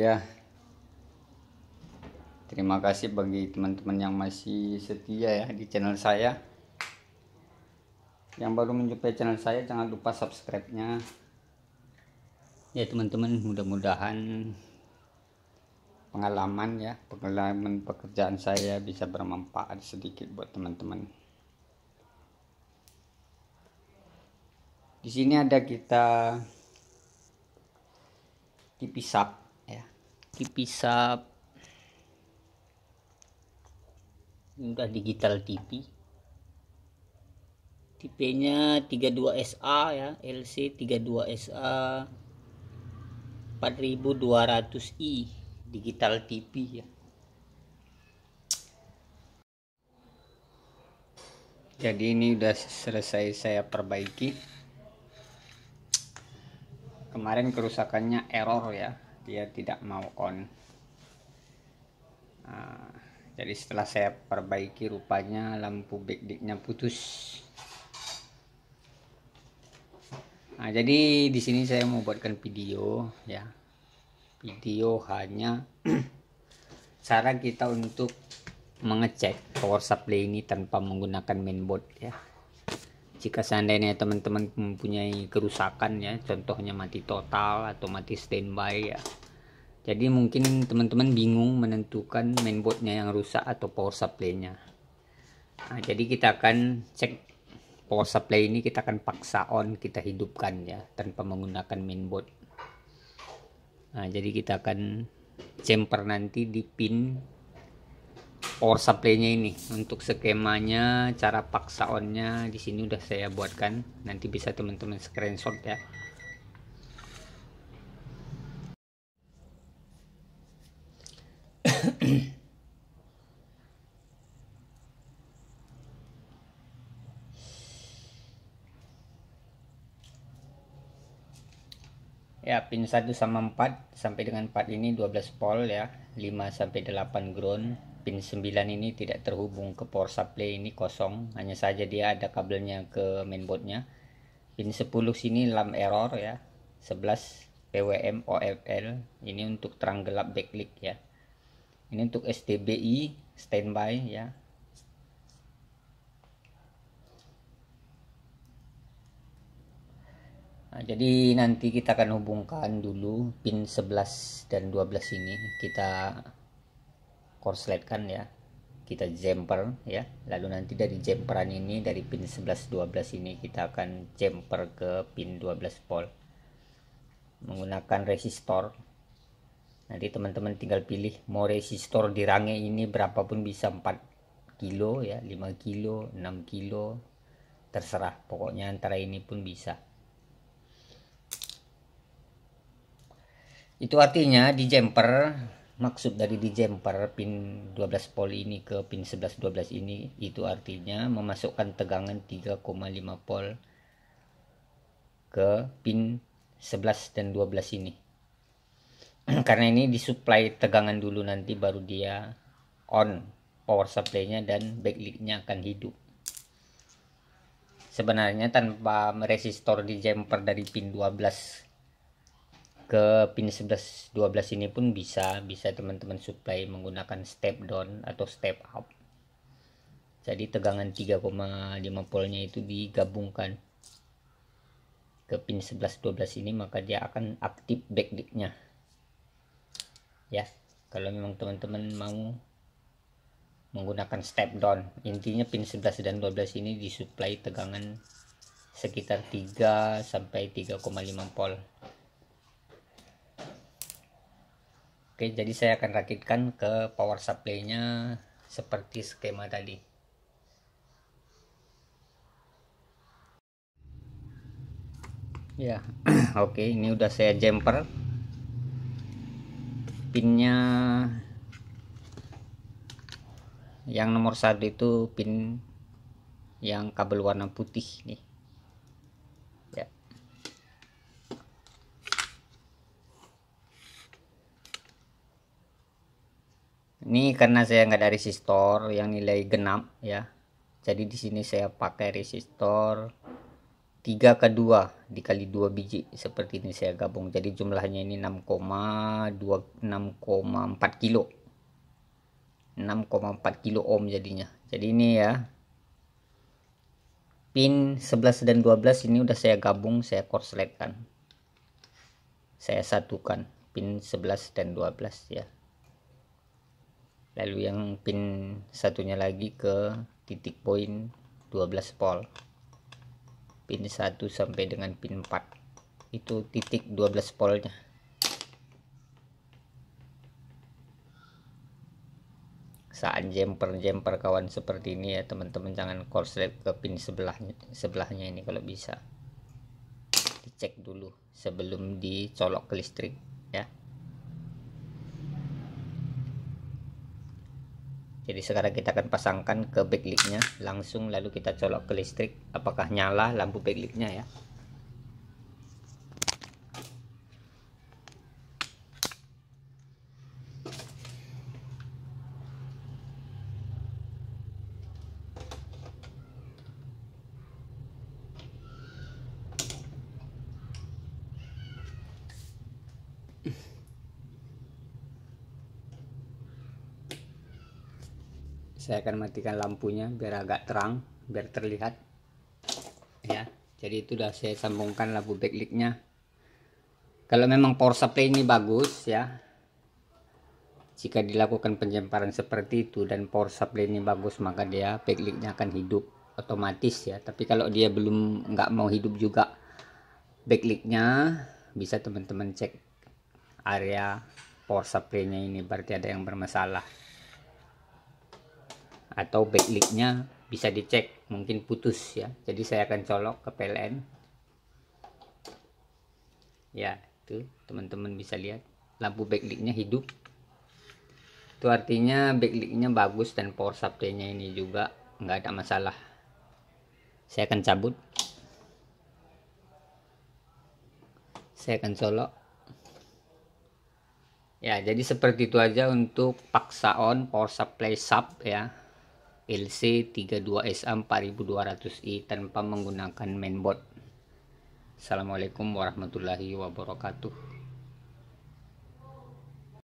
ya terima kasih bagi teman-teman yang masih setia ya di channel saya yang baru menjumpai channel saya jangan lupa subscribe nya ya teman-teman mudah-mudahan pengalaman ya pengalaman pekerjaan saya bisa bermanfaat sedikit buat teman-teman di sini ada kita kipisap bisa Ini digital TV TV-nya tipenya 32SA ya LC 32SA 4200i digital TV ya jadi ini udah selesai saya perbaiki kemarin kerusakannya error ya dia tidak mau on nah, jadi setelah saya perbaiki rupanya lampu backlightnya putus nah jadi di sini saya mau buatkan video ya video hanya cara kita untuk mengecek power supply ini tanpa menggunakan mainboard ya jika seandainya teman-teman mempunyai kerusakan ya contohnya mati total atau mati standby ya jadi mungkin teman-teman bingung menentukan mainboardnya yang rusak atau power supply-nya nah, jadi kita akan cek power supply ini kita akan paksa on kita hidupkan ya tanpa menggunakan mainboard nah jadi kita akan jumper nanti di pin power oh, supply-nya ini untuk skemanya cara paksa on-nya di sini udah saya buatkan nanti bisa teman-teman screenshot ya ya pin 1 sama 4 sampai dengan 4 ini 12 volt ya 5 sampai 8 ground pin 9 ini tidak terhubung ke power supply ini kosong hanya saja dia ada kabelnya ke mainboardnya pin 10 sini lam error ya 11 PWM OFL ini untuk terang gelap backlight ya ini untuk STBI standby ya Nah, jadi nanti kita akan hubungkan dulu pin 11 dan 12 ini kita korsletkan ya. Kita jumper ya. Lalu nanti dari jumperan ini dari pin 11 12 ini kita akan jumper ke pin 12 volt menggunakan resistor. Nanti teman-teman tinggal pilih mau resistor di range ini berapapun bisa 4 kilo ya, 5 kilo, 6 kilo terserah pokoknya antara ini pun bisa itu artinya di jumper maksud dari di jumper pin 12 volt ini ke pin 11 12 ini itu artinya memasukkan tegangan 3,5 volt ke pin 11 dan 12 ini karena ini disuplai tegangan dulu nanti baru dia on power supply-nya dan backlight nya akan hidup sebenarnya tanpa resistor di jumper dari pin 12 ke pin 11 12 ini pun bisa bisa teman-teman supply menggunakan step down atau step up jadi tegangan 3,5 voltnya itu digabungkan ke pin 11 12 ini maka dia akan aktif backlight-nya ya kalau memang teman-teman mau menggunakan step down intinya pin 11 dan 12 ini disuplai tegangan sekitar 3 sampai 3,5 volt Oke, jadi saya akan rakitkan ke power supply-nya seperti skema tadi. Ya, oke, ini udah saya jumper. Pinnya yang nomor satu itu pin yang kabel warna putih nih. ini karena saya nggak ada resistor yang nilai genap ya jadi di sini saya pakai resistor 3 ke 2 dikali 2 biji seperti ini saya gabung jadi jumlahnya ini 6,2 6,4 kilo 6,4 kilo ohm jadinya jadi ini ya pin 11 dan 12 ini udah saya gabung saya korsletkan saya satukan pin 11 dan 12 ya lalu yang pin satunya lagi ke titik poin 12 volt pin 1 sampai dengan pin 4 itu titik 12 voltnya saat jumper-jumper kawan seperti ini ya teman-teman jangan korslet ke pin sebelahnya sebelahnya ini kalau bisa dicek dulu sebelum dicolok ke listrik ya jadi sekarang kita akan pasangkan ke backlightnya langsung lalu kita colok ke listrik apakah nyala lampu backlightnya ya saya akan matikan lampunya biar agak terang biar terlihat ya jadi itu sudah saya sambungkan lampu backlightnya kalau memang power supply ini bagus ya jika dilakukan penjemparan seperti itu dan power supply ini bagus maka dia backlightnya akan hidup otomatis ya tapi kalau dia belum nggak mau hidup juga backlightnya bisa teman-teman cek area power supply-nya ini berarti ada yang bermasalah atau backlinknya bisa dicek mungkin putus ya jadi saya akan colok ke PLN ya itu teman-teman bisa lihat lampu backlinknya hidup itu artinya backlinknya bagus dan power supply nya ini juga nggak ada masalah saya akan cabut saya akan colok ya jadi seperti itu aja untuk paksa on power supply sub ya LC32SA4200i tanpa menggunakan mainboard. Assalamualaikum warahmatullahi wabarakatuh.